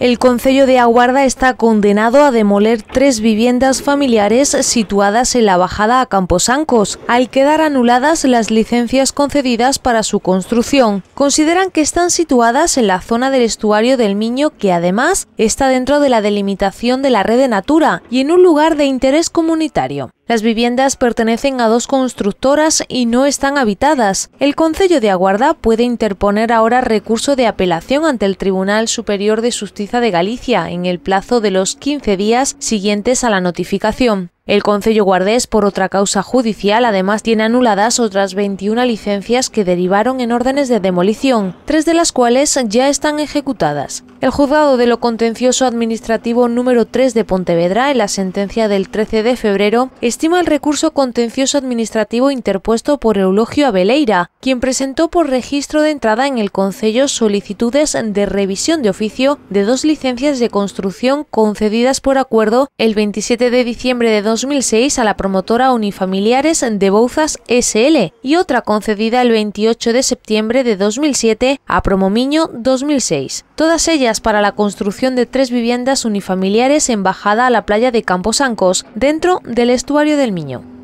El Concello de Aguarda está condenado a demoler tres viviendas familiares situadas en la bajada a Camposancos, al quedar anuladas las licencias concedidas para su construcción. Consideran que están situadas en la zona del estuario del Miño, que además está dentro de la delimitación de la red de Natura y en un lugar de interés comunitario. Las viviendas pertenecen a dos constructoras y no están habitadas. El Concello de Aguarda puede interponer ahora recurso de apelación ante el Tribunal Superior de Justicia de Galicia en el plazo de los 15 días siguientes a la notificación. El Concello Guardés, por otra causa judicial, además tiene anuladas otras 21 licencias que derivaron en órdenes de demolición, tres de las cuales ya están ejecutadas. El juzgado de lo contencioso administrativo número 3 de Pontevedra, en la sentencia del 13 de febrero, estima el recurso contencioso administrativo interpuesto por Eulogio Abeleira, quien presentó por registro de entrada en el Concello solicitudes de revisión de oficio de dos licencias de construcción concedidas por acuerdo el 27 de diciembre de 2020 2006 a la promotora Unifamiliares de Bouzas SL y otra concedida el 28 de septiembre de 2007 a Promomiño 2006. Todas ellas para la construcción de tres viviendas unifamiliares en bajada a la playa de Camposancos, dentro del estuario del Miño.